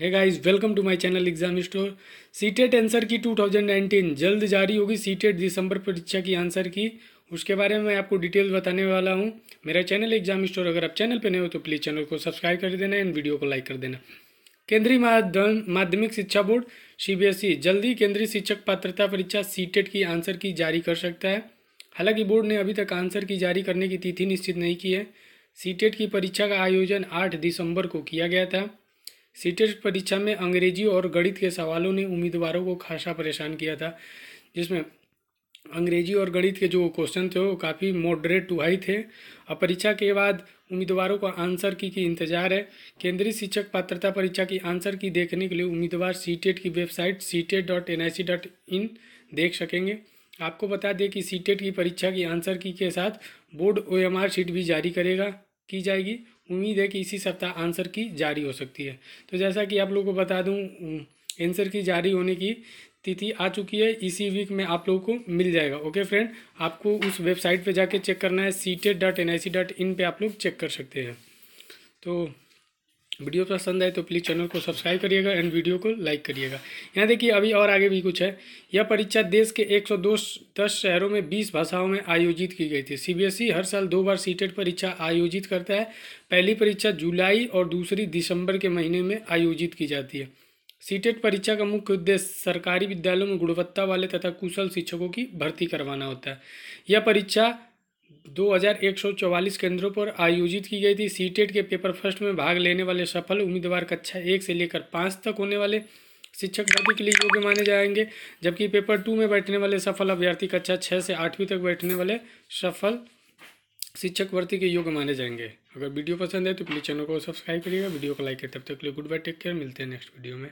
है guys welcome to my channel exam store CTET answer key 2019 जल्द जारी होगी सीटेट दिसंबर परीक्षा की आंसर की उसके बारे में मैं आपको डिटेल बताने वाला हूँ मेरा चैनल एग्जाम स्टोर अगर आप चैनल पर नहीं हो तो प्लीज़ चैनल को सब्सक्राइब कर देना एंड वीडियो को लाइक कर देना केंद्रीय माध्यमिक शिक्षा बोर्ड सी e, जल्द ही केंद्रीय शिक्षक पात्रता परीक्षा सी की आंसर की जारी कर सकता है हालांकि बोर्ड ने अभी तक आंसर की जारी करने की तिथि निश्चित नहीं की है सीटेट की परीक्षा का आयोजन 8 दिसंबर को किया गया था सीटेट परीक्षा में अंग्रेजी और गणित के सवालों ने उम्मीदवारों को खासा परेशान किया था जिसमें अंग्रेजी और गणित के जो क्वेश्चन थे वो काफ़ी मॉडरेट टू हाई थे और परीक्षा के बाद उम्मीदवारों को आंसर की की इंतजार है केंद्रीय शिक्षक पात्रता परीक्षा की आंसर की देखने के लिए उम्मीदवार सी की website CTET dot N I C dot in देख सकेंगे आपको बता दें कि सी की परीक्षा की आंसर की के साथ board O M R sheet भी जारी करेगा की जाएगी उम्मीद है कि इसी सप्ताह आंसर की जारी हो सकती है तो जैसा कि आप लोगों को बता दूं आंसर की जारी होने की तिथि आ चुकी है इसी वीक में आप लोगों को मिल जाएगा ओके फ्रेंड आपको उस वेबसाइट पे जाके चेक करना है CTET dot N I C dot in पर आप लोग चेक कर सकते हैं तो वीडियो पसंद आए तो प्लीज़ चैनल को सब्सक्राइब करिएगा एंड वीडियो को लाइक करिएगा यहाँ देखिए अभी और आगे भी कुछ है यह परीक्षा देश के 110 दस शहरों में 20 भाषाओं में आयोजित की गई थी सीबीएसई e हर साल दो बार सीटेट परीक्षा आयोजित करता है पहली परीक्षा जुलाई और दूसरी दिसंबर के महीने में आयोजित की जाती है सीटेट परीक्षा का मुख्य उद्देश्य सरकारी विद्यालयों में गुणवत्ता वाले तथा कुशल शिक्षकों की भर्ती करवाना होता है यह परीक्षा 2144 केंद्रों पर आयोजित की गई थी सी e के पेपर फर्स्ट में भाग लेने वाले सफल उम्मीदवार कक्षा एक से लेकर पाँच तक होने वाले शिक्षक भर्ती के लिए योग्य माने जाएंगे जबकि पेपर टू में बैठने वाले सफल अभ्यर्थी कक्षा छः से आठवीं तक बैठने वाले सफल शिक्षक भर्ती के योग्य माने जाएंगे अगर वीडियो पसंद है तो प्लीज़ चैनल को सब्सक्राइब करिएगा वीडियो को लाइक करिए तब तक के लिए गुड बाय टेक केयर मिलते हैं नेक्स्ट वीडियो में